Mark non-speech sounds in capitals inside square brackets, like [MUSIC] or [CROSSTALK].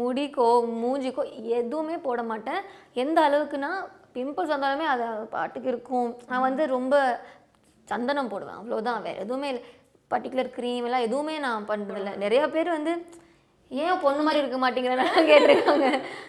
முடிக்கோ மூஞ்சிக்கோ எதுவுமே போட மாட்டேன் எந்த அளவுக்குன்னா பிம்பிள்ஸ் வந்தாலுமே அது பாட்டுக்கு இருக்கும் நான் வந்து ரொம்ப சந்தனம் போடுவேன் அவ்வளோதான் வேறு எதுவுமே இல்லை பர்டிகுலர் க்ரீம் எல்லாம் எதுவுமே நான் பண்ணுறதில்ல நிறையா பேர் வந்து ஏன் பொண்ணு மாதிரி இருக்க மாட்டேங்கிறேன் [LAUGHS] கேட்டிருக்காங்க